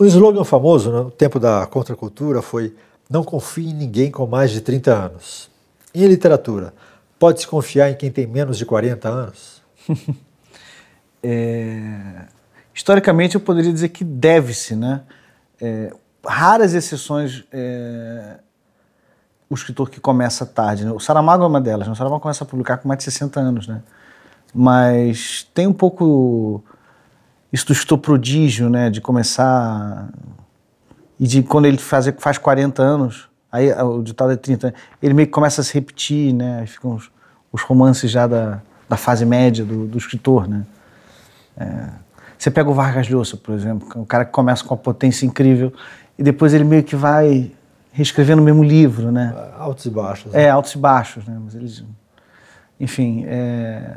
Um slogan famoso no né, tempo da contracultura foi Não confie em ninguém com mais de 30 anos. Em literatura, pode-se confiar em quem tem menos de 40 anos? é... Historicamente, eu poderia dizer que deve-se, né? É... Raras exceções. É... O escritor que começa tarde. Né? O Saramago é uma delas. Né? O Saramago começa a publicar com mais de 60 anos, né? Mas tem um pouco isso do prodígio, né? De começar. E de quando ele faz, faz 40 anos, aí o ditado é 30, né, ele meio que começa a se repetir, né? Aí ficam os, os, romances já da, da fase média do, do escritor, né? É. Você pega o Vargas Llosa, por exemplo, é um cara que começa com uma potência incrível e depois ele meio que vai reescrevendo o mesmo livro, né? É, altos e baixos. É, né? É, altos e baixos, né? Mas eles, enfim, é...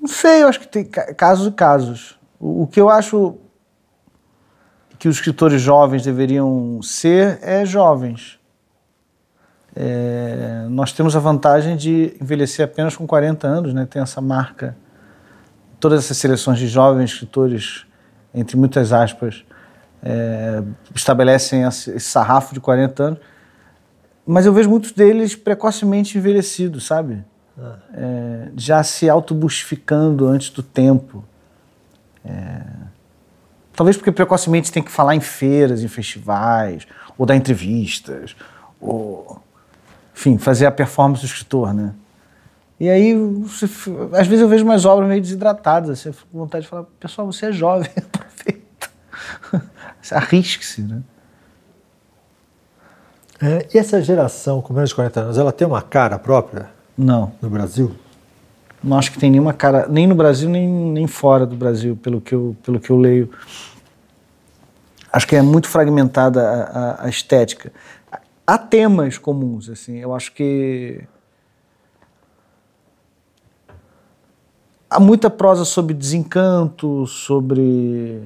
não sei, eu acho que tem casos e casos. O, que eu acho que os escritores jovens deveriam ser é jovens. É, nós temos a vantagem de envelhecer apenas com 40 anos, né? tem essa marca. Todas essas seleções de jovens escritores, entre muitas aspas, é, estabelecem esse sarrafo de 40 anos. Mas eu vejo muitos deles precocemente envelhecidos, sabe? Ah. É, já se autobustificando antes do tempo. É... Talvez porque precocemente tem que falar em feiras, em festivais, ou dar entrevistas, ou. Enfim, fazer a performance do escritor, né? E aí, você, às vezes eu vejo umas obras meio desidratadas, assim, com vontade de falar, pessoal, você é jovem, aproveita. Arrisque-se, né? É, e essa geração com menos de 40 anos, ela tem uma cara própria? Não. No Brasil? não acho que tem nenhuma cara, nem no Brasil, nem, nem fora do Brasil, pelo que eu, pelo que eu leio. Acho que é muito fragmentada a, a, a estética. Há temas comuns, assim, eu acho que. Há muita prosa sobre desencanto, sobre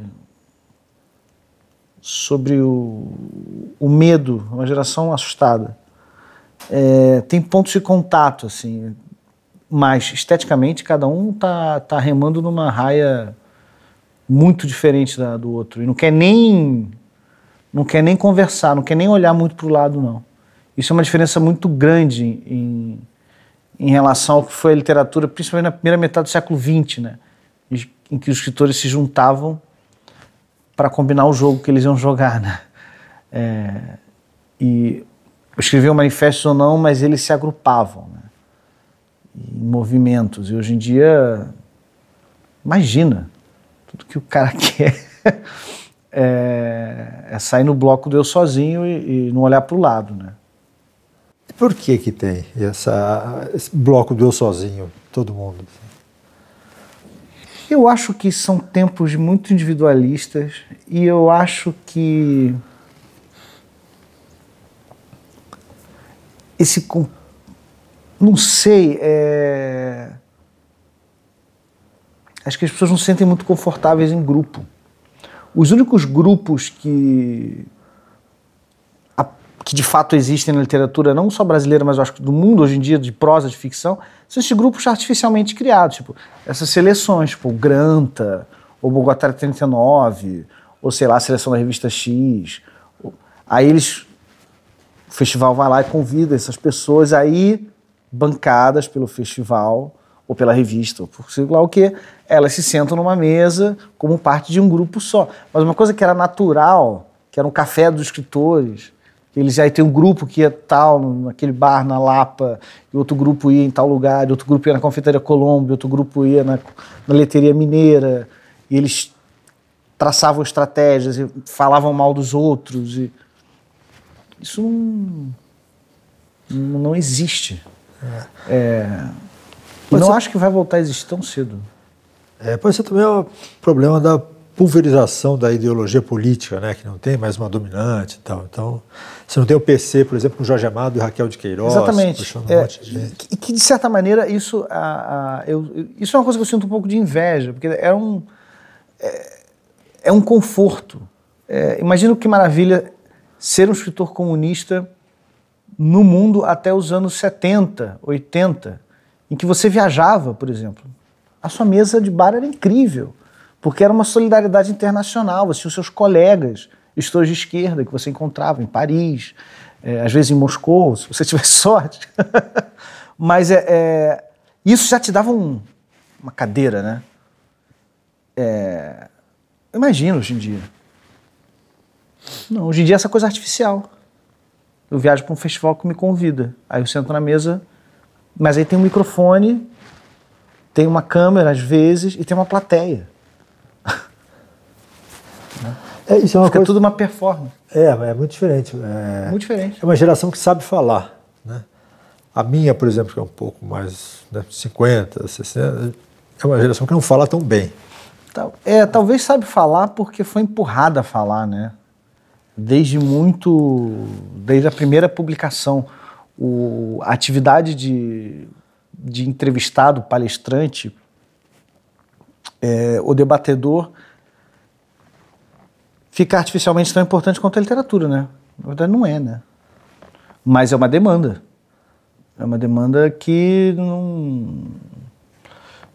sobre o, o, medo, uma geração assustada. É, tem pontos de contato, assim mas esteticamente cada um tá, tá remando numa raia muito diferente da, do outro e não quer nem não quer nem conversar, não quer nem olhar muito para o lado não. Isso é uma diferença muito grande em, em relação ao que foi a literatura, principalmente na primeira metade do século XX, né? em que os escritores se juntavam para combinar o jogo que eles iam jogar, né? É, e escreviam manifestos ou não, mas eles se agrupavam. Né? movimentos. E hoje em dia, imagina, tudo que o cara quer é, é sair no bloco do eu sozinho e, e não olhar para o lado, né? Por que que tem essa, esse bloco do eu sozinho, todo mundo? Eu acho que são tempos muito individualistas e eu acho que esse não sei, é... acho que as pessoas não se sentem muito confortáveis em grupo. Os únicos grupos que que de fato existem na literatura, não só brasileira, mas eu acho que do mundo hoje em dia, de prosa, de ficção, são esses grupos artificialmente criados, tipo, essas seleções, tipo, Granta, ou Bogotá 39, ou sei lá, a seleção da revista X. Aí eles. O festival vai lá e convida essas pessoas, aí bancadas pelo festival ou pela revista, ou por sei lá o que, elas se sentam numa mesa como parte de um grupo só. Mas uma coisa que era natural, que era um café dos escritores, eles aí tem um grupo que ia tal, naquele bar na Lapa, e outro grupo ia em tal lugar, e outro grupo ia na Confeitaria Colombo, outro grupo ia na, na Leteria Mineira, e eles traçavam estratégias e falavam mal dos outros. E... Isso não, não existe. É. É, não ser... acho que vai voltar a existir tão cedo. É, pode ser também o problema da pulverização da ideologia política, né, que não tem mais uma dominante e tal. Então, você não tem o PC, por exemplo, com Jorge Amado e Raquel de Queiroz. Exatamente. Um é, de e que, de certa maneira, isso, a, a, eu, isso é uma coisa que eu sinto um pouco de inveja, porque é um, é, é um conforto. É, que maravilha ser um escritor comunista no mundo até os anos 70, 80, em que você viajava, por exemplo. A sua mesa de bar era incrível, porque era uma solidariedade internacional. Assim os seus colegas, editores de esquerda, que você encontrava em Paris, é, às vezes em Moscou, se você tiver sorte. Mas é, é, isso já te dava um, uma cadeira, né? É, imagina hoje em dia. Não, hoje em dia é essa coisa artificial eu viajo para um festival que me convida. Aí eu sento na mesa, mas aí tem um microfone, tem uma câmera às vezes e tem uma plateia. É, isso é uma Fica coisa... tudo uma performance. É, é muito diferente. É... Muito diferente. É uma geração que sabe falar. Né? A minha, por exemplo, que é um pouco mais né, 50, 60, é uma geração que não fala tão bem. É, talvez sabe falar porque foi empurrada a falar, né? desde muito, desde a primeira publicação, o, a atividade de, de entrevistado, palestrante, é, o debatedor, fica artificialmente tão importante quanto a literatura, né? Na verdade, não é, né? Mas é uma demanda. É uma demanda que não,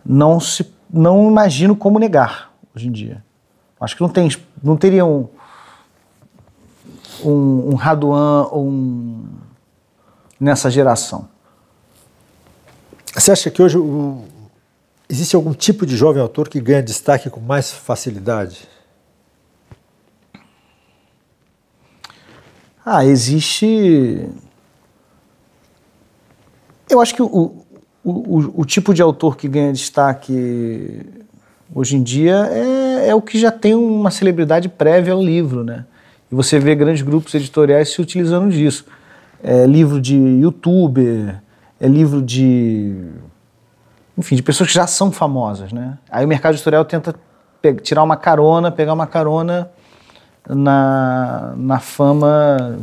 não se não imagino como negar hoje em dia. Acho que não tem, não teriam um, um Raduan um, nessa geração? Você acha que hoje o, existe algum tipo de jovem autor que ganha destaque com mais facilidade? Ah, existe. Eu acho que o, o, o, tipo de autor que ganha destaque hoje em dia é, é o que já tem uma celebridade prévia ao livro, né? E você vê grandes grupos editoriais se utilizando disso. É livro de youtuber, é livro de. Enfim, de pessoas que já são famosas, né? Aí o mercado editorial tenta tirar uma carona, pegar uma carona na, na fama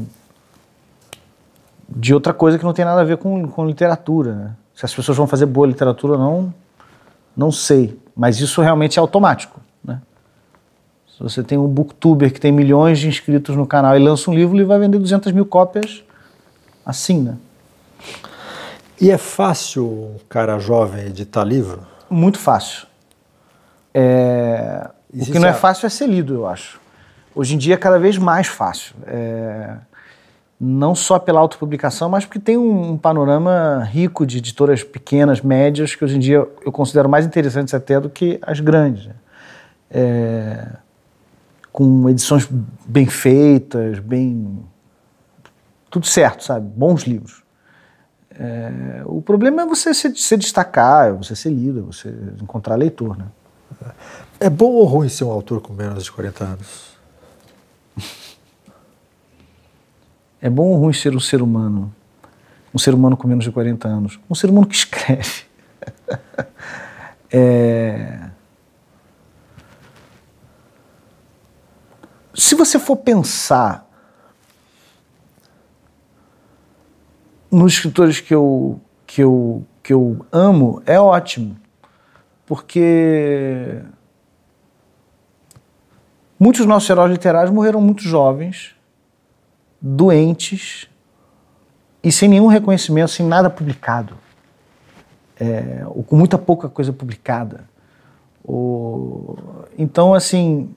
de outra coisa que não tem nada a ver com, com literatura. Né? Se as pessoas vão fazer boa literatura ou não, não sei. Mas isso realmente é automático. Né? Se você tem um booktuber que tem milhões de inscritos no canal e lança um livro, ele vai vender 200 mil cópias assim, né? E é fácil cara jovem editar livro? Muito fácil. É... O que não é fácil é ser lido, eu acho. Hoje em dia é cada vez mais fácil. É... Não só pela autopublicação, mas porque tem um, panorama rico de editoras pequenas, médias, que hoje em dia eu considero mais interessantes até do que as grandes. Né? É com edições bem feitas, bem. tudo certo, sabe? Bons livros. É, o problema é você se, se destacar, é você ser lido, é você encontrar leitor, né? É bom ou ruim ser um autor com menos de 40 anos? É bom ou ruim ser um ser humano? Um ser humano com menos de 40 anos? Um ser humano que escreve. é se você for pensar nos escritores que eu, que eu, que eu amo, é ótimo, porque muitos dos nossos heróis literários morreram muito jovens, doentes e sem nenhum reconhecimento, sem nada publicado, é, ou com muita pouca coisa publicada. Ou, então, assim,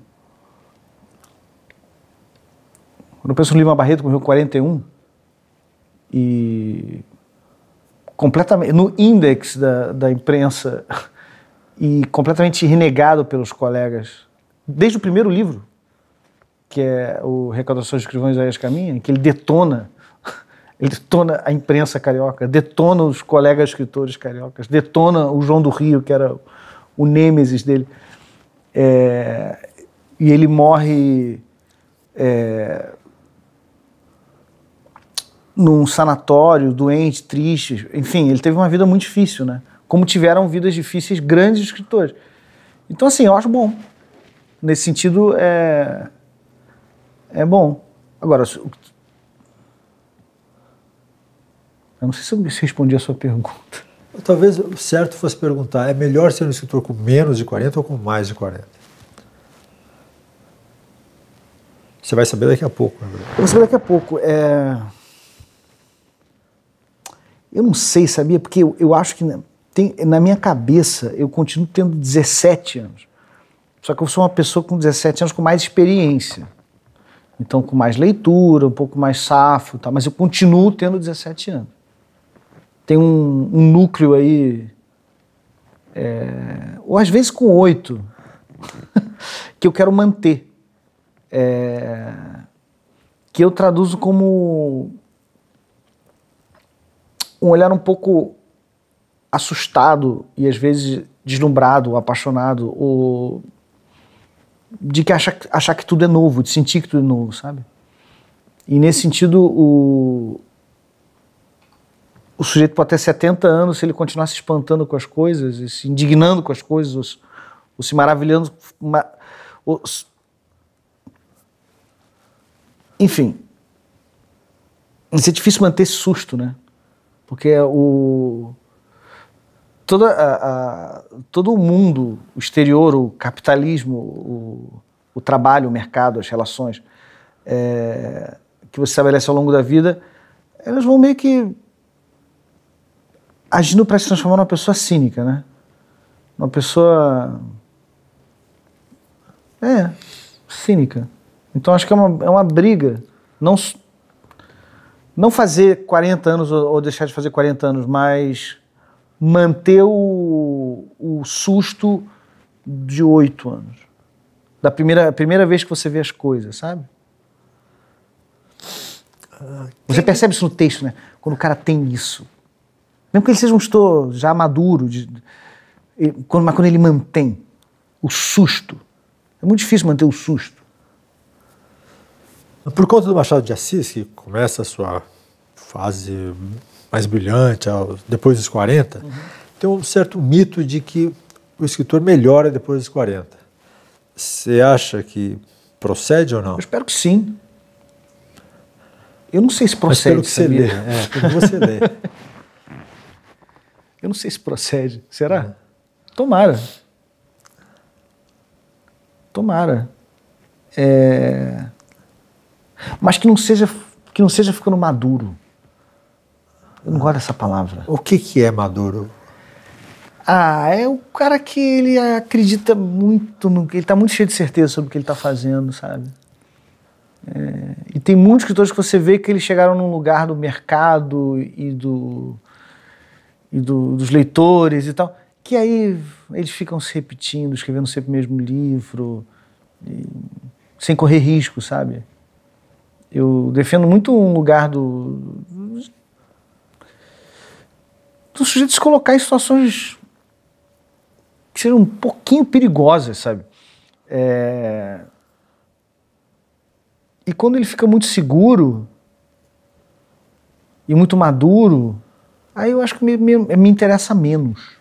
Quando eu penso no Lima Barreto, morreu 41, e completamente no index da, da imprensa e completamente renegado pelos colegas, desde o primeiro livro, que é o Recaudações de Escrivões Aias Caminha, que ele detona, ele detona a imprensa carioca, detona os colegas escritores cariocas, detona o João do Rio, que era o nêmesis dele. É, e ele morre é, num sanatório, doente, triste. Enfim, ele teve uma vida muito difícil, né? Como tiveram vidas difíceis grandes escritores. Então, assim, eu acho bom. Nesse sentido, é, é bom. Agora, eu não sei se eu respondi a sua pergunta. Talvez o certo fosse perguntar: é melhor ser um escritor com menos de 40 ou com mais de 40? Você vai saber daqui a pouco. Né? Vou saber daqui a pouco. É... Eu não sei, sabia? Porque eu, eu acho que na, tem, na minha cabeça eu continuo tendo 17 anos. Só que eu sou uma pessoa com 17 anos com mais experiência. Então, com mais leitura, um pouco mais safo, tá? mas eu continuo tendo 17 anos. Tem um, um núcleo aí, é, ou às vezes com oito, que eu quero manter. É, que eu traduzo como um olhar um pouco assustado e às vezes deslumbrado, apaixonado, ou de que achar, achar que tudo é novo, de sentir que tudo é novo, sabe? E nesse sentido, o, o sujeito pode ter 70 anos, se ele continuar se espantando com as coisas, se indignando com as coisas, ou, se, ou se maravilhando. Ou, enfim. Isso é difícil manter esse susto, né? Porque o, todo a, a, todo o mundo, o exterior, o capitalismo, o, o trabalho, o mercado, as relações é, que você estabelece ao longo da vida, elas vão meio que agindo para se transformar numa pessoa cínica, né? Uma pessoa. É, cínica. Então acho que é uma, é uma briga, não não fazer 40 anos ou deixar de fazer 40 anos, mas manter o, o susto de oito anos. Da primeira, primeira vez que você vê as coisas, sabe? Ah, você percebe isso no texto, né? Quando o cara tem isso. Mesmo que ele seja um estou já maduro, de, quando, mas quando ele mantém o susto. É muito difícil manter o susto. Por conta do Machado de Assis, que começa a sua fase mais brilhante, depois dos 40, uhum. tem um certo mito de que o escritor melhora depois dos 40. Você acha que procede ou não? Eu espero que sim. Eu não sei se procede. É, pelo que você lê. É, você lê. Eu não sei se procede. Será? Tomara. Tomara. É mas que não seja que não seja ficando maduro. Eu não gosto dessa palavra. O que que é maduro? Ah, é o cara que ele acredita muito no que ele está muito cheio de certeza sobre o que ele está fazendo, sabe? É, e tem muitos escritores que você vê que eles chegaram num lugar do mercado e do e do, dos leitores e tal, que aí eles ficam se repetindo, escrevendo sempre o mesmo livro, e, sem correr risco, sabe? Eu defendo muito um lugar do. do sujeito se colocar em situações que sejam um pouquinho perigosas, sabe? É... E quando ele fica muito seguro e muito maduro, aí eu acho que me, me, me interessa menos.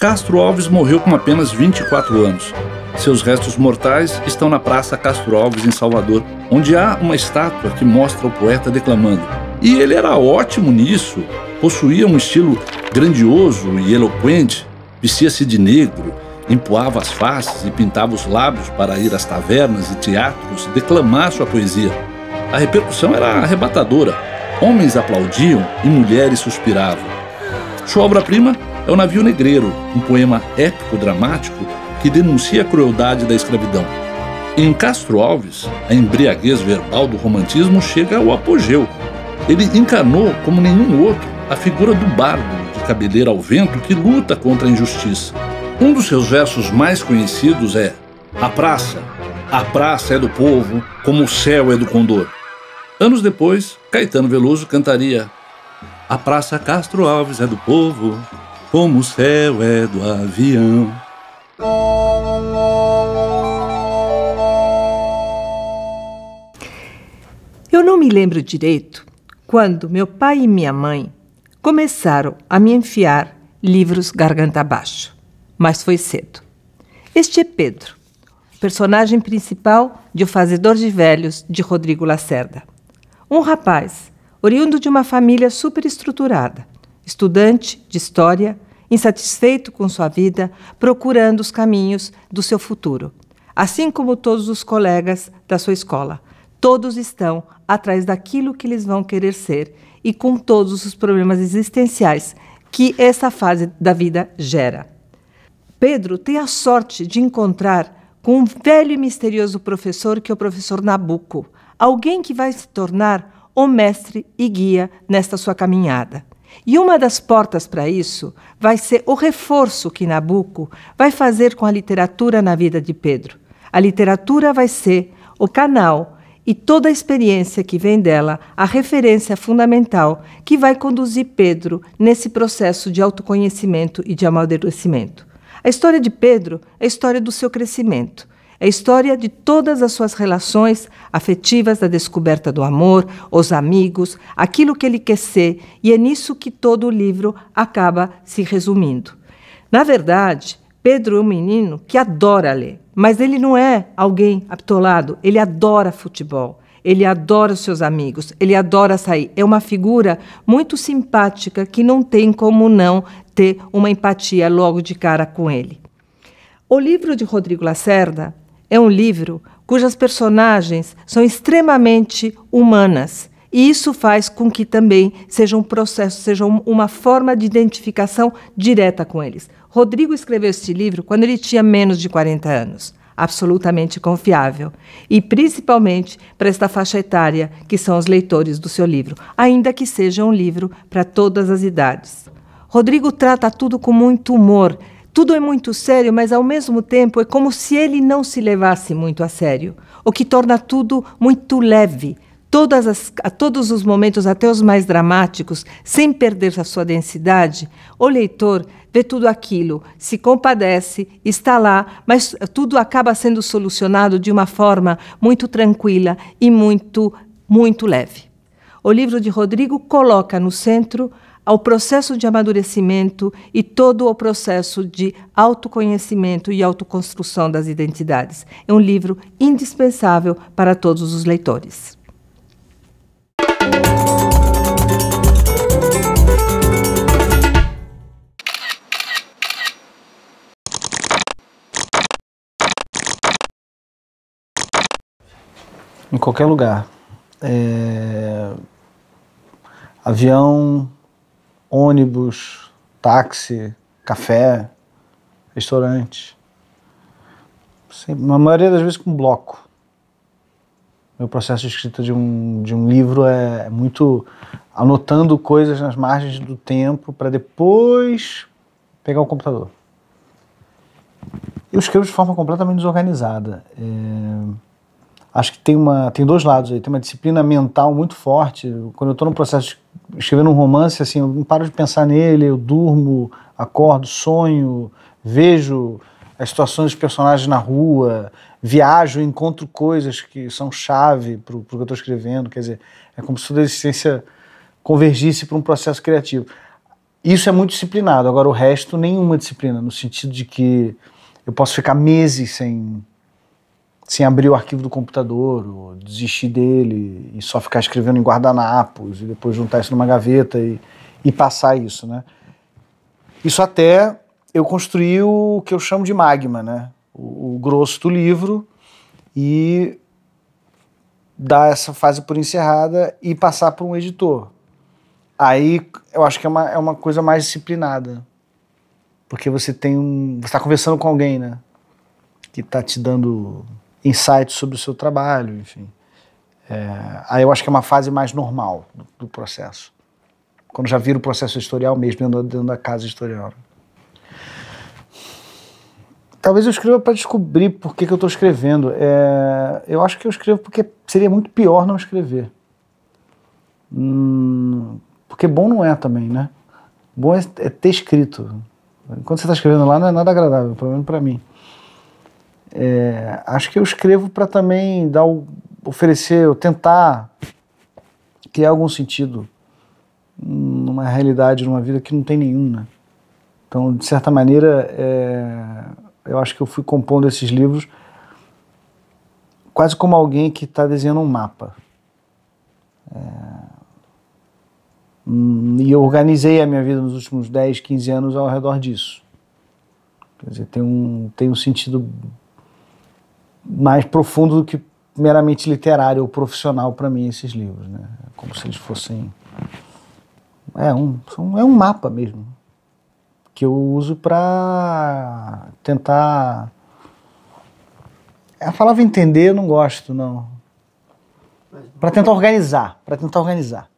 Castro Alves morreu com apenas 24 anos. Seus restos mortais estão na Praça Castro Alves, em Salvador, onde há uma estátua que mostra o poeta declamando. E ele era ótimo nisso, possuía um estilo grandioso e eloquente, vestia-se de negro, empoava as faces e pintava os lábios para ir às tavernas e teatros declamar sua poesia. A repercussão era arrebatadora. Homens aplaudiam e mulheres suspiravam. Sua obra-prima é O Navio Negreiro, um poema épico-dramático que denuncia a crueldade da escravidão. Em Castro Alves, a embriaguez verbal do romantismo chega ao apogeu. Ele encarnou, como nenhum outro, a figura do bardo de cabeleira ao vento que luta contra a injustiça. Um dos seus versos mais conhecidos é A Praça. A praça é do povo, como o céu é do condor. Anos depois, Caetano Veloso cantaria A Praça Castro Alves é do povo, como o céu é do avião. Eu não me lembro direito quando meu pai e minha mãe começaram a me enfiar livros garganta abaixo, mas foi cedo. Este é Pedro, personagem principal de O Fazedor de Velhos de Rodrigo Lacerda. Um rapaz, oriundo de uma família superestruturada, estudante de história, insatisfeito com sua vida, procurando os caminhos do seu futuro. Assim como todos os colegas da sua escola, todos estão atrás daquilo que eles vão querer ser e com todos os problemas existenciais que essa fase da vida gera. Pedro tem a sorte de encontrar com um velho e misterioso professor que é o professor Nabuco, alguém que vai se tornar o mestre e guia nesta sua caminhada. E uma das portas para isso vai ser o reforço que Nabuco vai fazer com a literatura na vida de Pedro. A literatura vai ser o canal e toda a experiência que vem dela, a referência fundamental que vai conduzir Pedro nesse processo de autoconhecimento e de amadurecimento. A história de Pedro é a história do seu crescimento. É a história de todas as suas relações afetivas, da descoberta do amor, os amigos, aquilo que ele quer ser, e é nisso que todo o livro acaba se resumindo. Na verdade, Pedro é um menino que adora ler, mas ele não é alguém aptolado, ele adora futebol. Ele adora os seus amigos, ele adora sair. É uma figura muito simpática que não tem como não ter uma empatia logo de cara com ele. O livro de Rodrigo Lacerda é um livro cujas personagens são extremamente humanas. E isso faz com que também seja um processo, seja uma forma de identificação direta com eles. Rodrigo escreveu este livro quando ele tinha menos de 40 anos, absolutamente confiável, e principalmente para esta faixa etária que são os leitores do seu livro, ainda que seja um livro para todas as idades. Rodrigo trata tudo com muito humor, tudo é muito sério, mas ao mesmo tempo é como se ele não se levasse muito a sério, o que torna tudo muito leve. As, a todos os momentos, até os mais dramáticos, sem perder a sua densidade, o leitor vê tudo aquilo, se compadece, está lá, mas tudo acaba sendo solucionado de uma forma muito tranquila e muito, muito leve. O livro de Rodrigo coloca no centro ao processo de amadurecimento e todo o processo de autoconhecimento e autoconstrução das identidades. É um livro indispensável para todos os leitores. Em qualquer lugar. É... Avião, ônibus, táxi, café, restaurante. Sempre, na maioria das vezes com bloco. Meu processo de escrita de um, de um livro é, é muito anotando coisas nas margens do tempo para depois pegar o computador. Eu escrevo de forma completamente desorganizada. É acho que tem, uma, tem dois lados aí. Tem uma disciplina mental muito forte. Quando eu estou no processo de escrevendo um romance, assim, eu não paro de pensar nele, eu durmo, acordo, sonho, vejo as situações dos personagens na rua, viajo, encontro coisas que são chave para o que eu estou escrevendo. Quer dizer, é como se toda a existência convergisse para um processo criativo. Isso é muito disciplinado. Agora, o resto, nenhuma disciplina, no sentido de que eu posso ficar meses sem sem abrir o arquivo do computador, ou desistir dele e só ficar escrevendo em guardanapos e depois juntar isso numa gaveta e, e passar isso, né? Isso até eu construí o que eu chamo de magma, né? O, o grosso do livro e dar essa fase por encerrada e passar para um editor. Aí eu acho que é uma, é uma coisa mais disciplinada. Porque você tem um. Você está conversando com alguém, né? Que está te dando insights sobre o seu trabalho, enfim. É, aí eu acho que é uma fase mais normal do, do processo. Quando já vira o processo historial mesmo, dentro, dentro da casa historial. Talvez eu escreva para descobrir por que, que eu estou escrevendo. É, eu acho que eu escrevo porque seria muito pior não escrever. Hum, porque bom não é também, né? Bom é, é ter escrito. Quando você está escrevendo lá, não é nada agradável, pelo menos para mim. É, acho que eu escrevo para também dar o, oferecer, tentar criar algum sentido numa realidade, numa vida que não tem nenhum, né? Então, de certa maneira, é, eu acho que eu fui compondo esses livros quase como alguém que está desenhando um mapa. É, hum, e eu organizei a minha vida nos últimos 10, 15 anos ao redor disso. Quer dizer, tem um, tem um sentido mais profundo do que meramente literário ou profissional para mim esses livros, né? É como se eles fossem é um é um mapa mesmo que eu uso para tentar a palavra entender eu não gosto não para tentar organizar para tentar organizar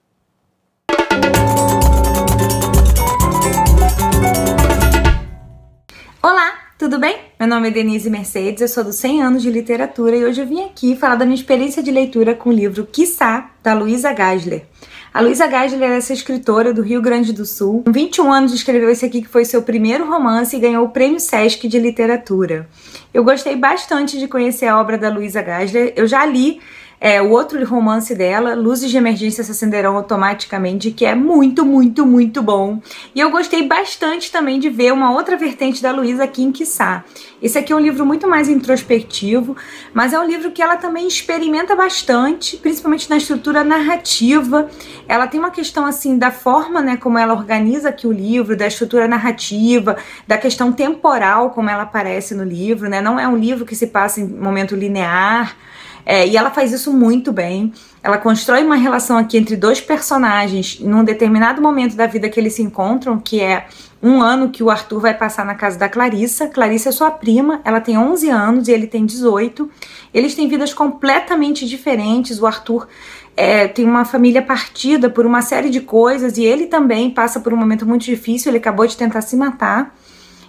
Olá, tudo bem? Meu nome é Denise Mercedes, eu sou do 100 anos de literatura e hoje eu vim aqui falar da minha experiência de leitura com o livro Quissá, da Luísa Geisler. A Luísa Geisler é essa escritora do Rio Grande do Sul. Com 21 anos escreveu esse aqui que foi seu primeiro romance e ganhou o Prêmio Sesc de Literatura. Eu gostei bastante de conhecer a obra da Luísa Geisler. Eu já li é, o outro romance dela, Luzes de Emergência se acenderão automaticamente, que é muito, muito, muito bom. E eu gostei bastante também de ver uma outra vertente da Luísa em Kissá. Esse aqui é um livro muito mais introspectivo, mas é um livro que ela também experimenta bastante, principalmente na estrutura narrativa. Ela tem uma questão assim da forma, né, como ela organiza aqui o livro, da estrutura narrativa, da questão temporal como ela aparece no livro, né? Não é um livro que se passa em momento linear. É, e ela faz isso muito bem. Ela constrói uma relação aqui entre dois personagens num determinado momento da vida que eles se encontram, que é um ano que o Arthur vai passar na casa da Clarissa. Clarissa é sua prima, ela tem 11 anos e ele tem 18. Eles têm vidas completamente diferentes. O Arthur é, tem uma família partida por uma série de coisas e ele também passa por um momento muito difícil. Ele acabou de tentar se matar.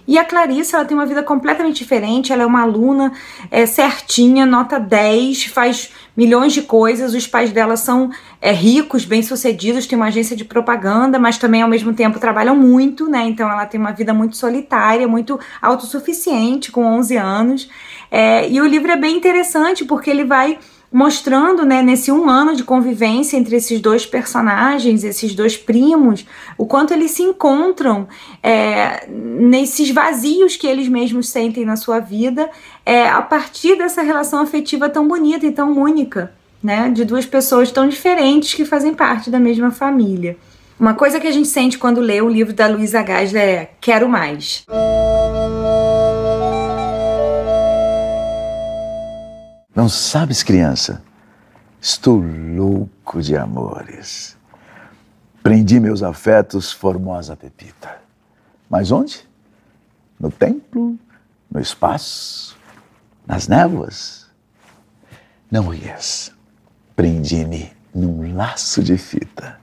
E a Clarice, ela tem uma vida completamente diferente, ela é uma aluna é, certinha, nota 10, faz milhões de coisas, os pais dela são é, ricos, bem-sucedidos, tem uma agência de propaganda, mas também ao mesmo tempo trabalham muito, né? Então ela tem uma vida muito solitária, muito autossuficiente com 11 anos. É, e o livro é bem interessante porque ele vai mostrando, né, nesse um ano de convivência entre esses dois personagens, esses dois primos, o quanto eles se encontram é, nesses vazios que eles mesmos sentem na sua vida, é, a partir dessa relação afetiva tão bonita e tão única, né, de duas pessoas tão diferentes que fazem parte da mesma família. Uma coisa que a gente sente quando lê o livro da Luísa Gasler é: quero mais. Música Não sabes, criança? Estou louco de amores. Prendi meus afetos, formosa Pepita. Mas onde? No templo? No espaço? Nas névoas? Não, mulheres. Prendi-me num laço de fita.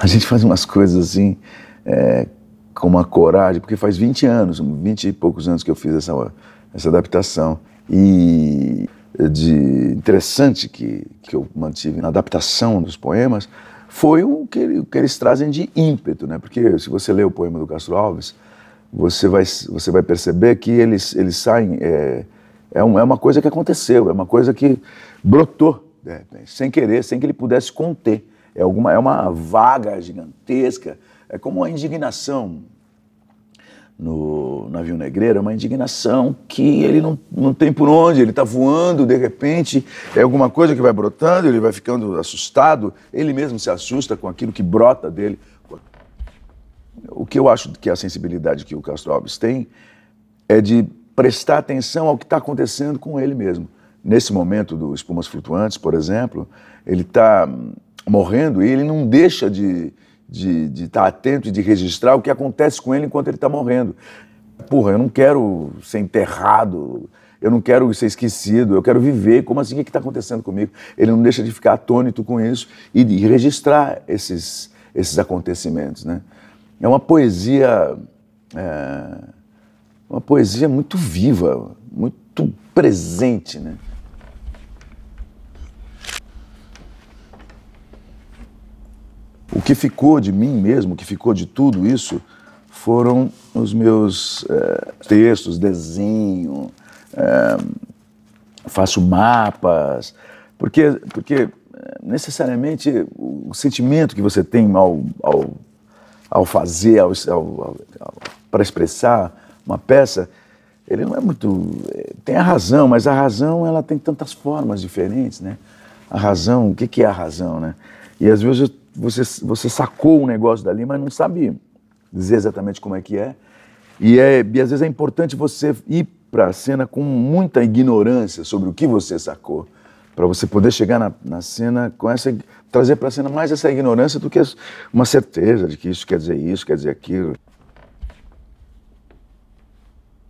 A gente faz umas coisas assim, é, com uma coragem, porque faz 20 anos, 20 e poucos anos que eu fiz essa, essa adaptação. E de interessante que, que eu mantive na adaptação dos poemas foi o que, o que eles trazem de ímpeto, né? Porque se você lê o poema do Castro Alves, você vai, você vai perceber que eles, eles saem. É, é, um, é uma coisa que aconteceu, é uma coisa que brotou, sem querer, sem que ele pudesse conter é, alguma, é uma vaga gigantesca. É como a indignação no navio negreiro, é uma indignação que ele não, não tem por onde, ele está voando, de repente é alguma coisa que vai brotando, ele vai ficando assustado, ele mesmo se assusta com aquilo que brota dele. O que eu acho que a sensibilidade que o Castro Alves tem é de prestar atenção ao que está acontecendo com ele mesmo. Nesse momento do Espumas Flutuantes, por exemplo, ele está morrendo e ele não deixa de estar de, de tá atento e de registrar o que acontece com ele enquanto ele está morrendo. Porra, eu não quero ser enterrado, eu não quero ser esquecido, eu quero viver. Como assim? O que está acontecendo comigo? Ele não deixa de ficar atônito com isso e de registrar esses, esses acontecimentos. Né? É uma poesia. É, uma poesia muito viva, muito presente. Né? que ficou de mim mesmo, o que ficou de tudo isso, foram os meus é, textos, desenho, é, faço mapas, porque, porque eh, necessariamente o sentimento que você tem ao, ao, ao fazer, ao, ao, ao para expressar uma peça, ele não é muito. Tem a razão, mas a razão ela tem tantas formas diferentes, né? A razão, o que, que é a razão, né? E às vezes eu você, você sacou um negócio dali, mas não sabe dizer exatamente como é que é. E, é, e às vezes é importante você ir para a cena com muita ignorância sobre o que você sacou, para você poder chegar na, na cena com essa trazer para a cena mais essa ignorância do que uma certeza de que isso quer dizer isso, quer dizer aquilo.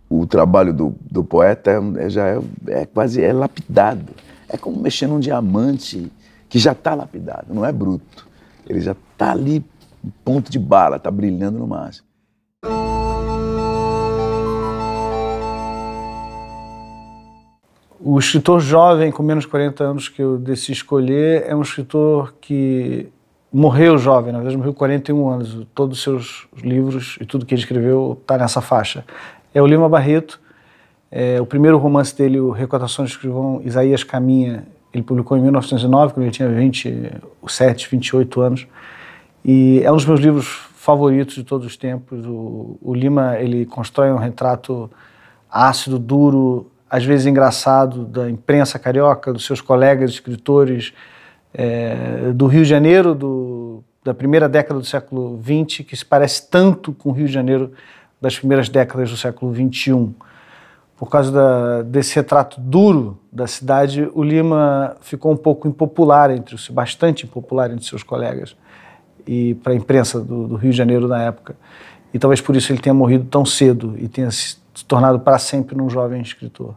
O trabalho do, do poeta é, é já é, é, quase é lapidado. É como mexer num diamante que já está lapidado, não é bruto. Ele já tá ali, ponto de bala, tá brilhando no máximo. O escritor jovem com menos de 40 anos que eu decidi escolher é um escritor que morreu jovem, na verdade morreu 41 anos. Todos os seus livros e tudo que ele escreveu está nessa faixa. É o Lima Barreto. É, o primeiro romance dele, o Recordações do Escrivão Isaías Caminha, ele publicou em 1909, quando ele tinha 27, 28 anos. E é um dos meus livros favoritos de todos os tempos. O, o Lima ele constrói um retrato ácido, duro, às vezes engraçado, da imprensa carioca, dos seus colegas escritores é, do Rio de Janeiro, do, da primeira década do século XX, que se parece tanto com o Rio de Janeiro das primeiras décadas do século XXI por causa da, desse retrato duro da cidade, o Lima ficou um pouco impopular entre os, bastante impopular entre seus colegas e para a imprensa do, do, Rio de Janeiro na época. E talvez por isso ele tenha morrido tão cedo e tenha se tornado para sempre um jovem escritor.